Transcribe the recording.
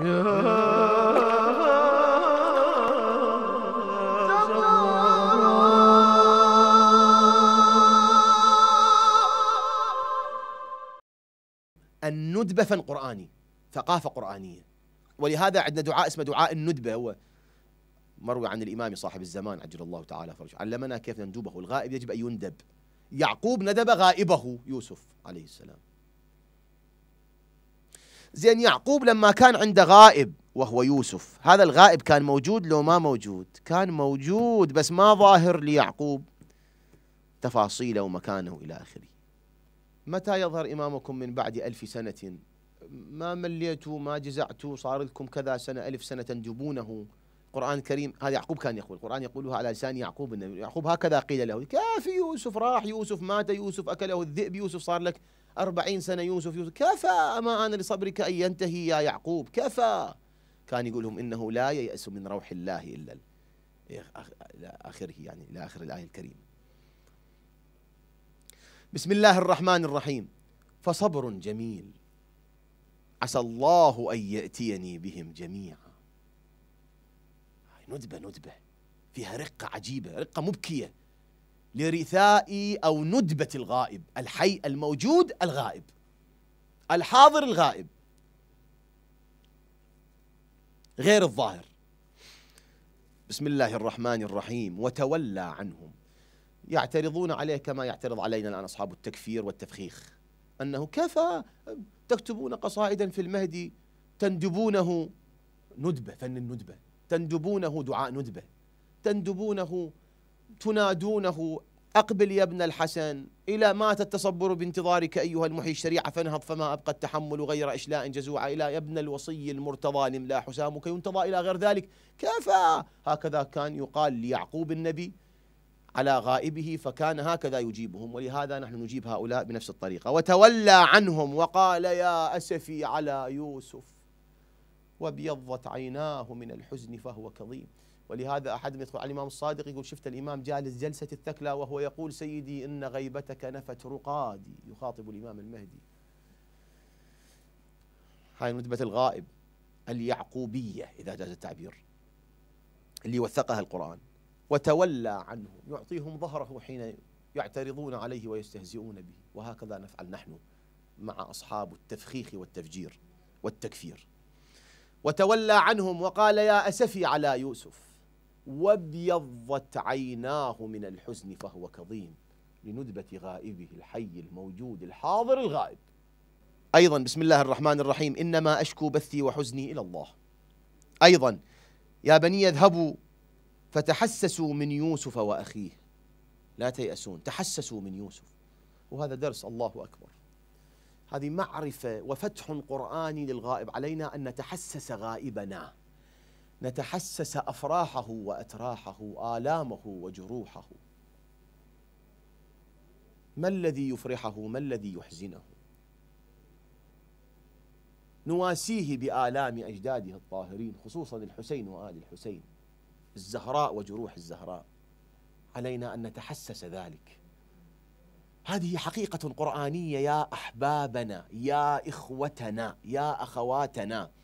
الندبة فن قرآني ثقافة قرآنية ولهذا عندنا دعاء اسمه دعاء الندبة هو مروي عن الإمام صاحب الزمان عجل الله تعالى فرج علمنا كيف نندبه الغائب يجب أن يندب يعقوب ندب غائبه يوسف عليه السلام زين يعقوب لما كان عنده غائب وهو يوسف هذا الغائب كان موجود لو ما موجود كان موجود بس ما ظاهر ليعقوب تفاصيله ومكانه إلى آخره متى يظهر إمامكم من بعد ألف سنة ما مليتوا ما جزعتوا صار لكم كذا سنة ألف سنة تنجبونه القرآن الكريم هذا يعقوب كان يقول القرآن يقولها على لسان يعقوب النبي يعقوب هكذا قيل له كافي يوسف راح يوسف مات يوسف أكله الذئب يوسف صار لك أربعين سنة يوسف يوسف كفى ما أنا لصبرك أن ينتهي يا يعقوب كفى كان يقول لهم إنه لا ييأس من روح الله إلا إلى آخره يعني إلى آخر الآية الكريمة بسم الله الرحمن الرحيم فصبر جميل عسى الله أن يأتيني بهم جميعا ندبة ندبة فيها رقة عجيبة رقة مبكية لرثاء أو ندبة الغائب الحي الموجود الغائب الحاضر الغائب غير الظاهر بسم الله الرحمن الرحيم وتولى عنهم يعترضون عليه كما يعترض علينا الآن أصحاب التكفير والتفخيخ أنه كيف تكتبون قصائدا في المهدي تندبونه ندبة فن الندبة تندبونه دعاء ندبة تندبونه تنادونه أقبل يا ابن الحسن إلى مات التصبر بانتظارك أيها المحيي الشريعة فانهض فما أبقى التحمل غير إشلاء جزوعا إلى يا ابن الوصي المرتضى لا حسامك ينتظى إلى غير ذلك كفى هكذا كان يقال ليعقوب النبي على غائبه فكان هكذا يجيبهم ولهذا نحن نجيب هؤلاء بنفس الطريقة وتولى عنهم وقال يا أسفي على يوسف وابيضت عيناه من الحزن فهو كظيم ولهذا أحد يدخل على الإمام الصادق يقول شفت الإمام جالس جلسة الثكلى وهو يقول سيدي إن غيبتك نفت رقادي يخاطب الإمام المهدي هاي ندبة الغائب اليعقوبية إذا جاز التعبير اللي وثقها القرآن وتولى عنهم يعطيهم ظهره حين يعترضون عليه ويستهزئون به وهكذا نفعل نحن مع أصحاب التفخيخ والتفجير والتكفير وتولى عنهم وقال يا أسفي على يوسف وابيضت عيناه من الحزن فهو كظيم لندبة غائبه الحي الموجود الحاضر الغائب أيضا بسم الله الرحمن الرحيم إنما أشكو بثي وحزني إلى الله أيضا يا بني اذهبوا فتحسسوا من يوسف وأخيه لا تيأسون تحسسوا من يوسف وهذا درس الله أكبر هذه معرفة وفتح قرآني للغائب علينا أن نتحسس غائبنا نتحسس افراحه واتراحه الامه وجروحه ما الذي يفرحه ما الذي يحزنه نواسيه بالام اجداده الطاهرين خصوصا الحسين وال الحسين الزهراء وجروح الزهراء علينا ان نتحسس ذلك هذه حقيقه قرانيه يا احبابنا يا اخوتنا يا اخواتنا